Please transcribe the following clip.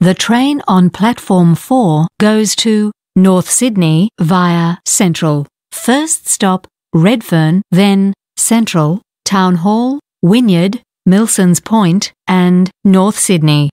The train on platform 4 goes to North Sydney via Central. First stop Redfern, then Central, Town Hall, Wynyard, Milsons Point, and North Sydney.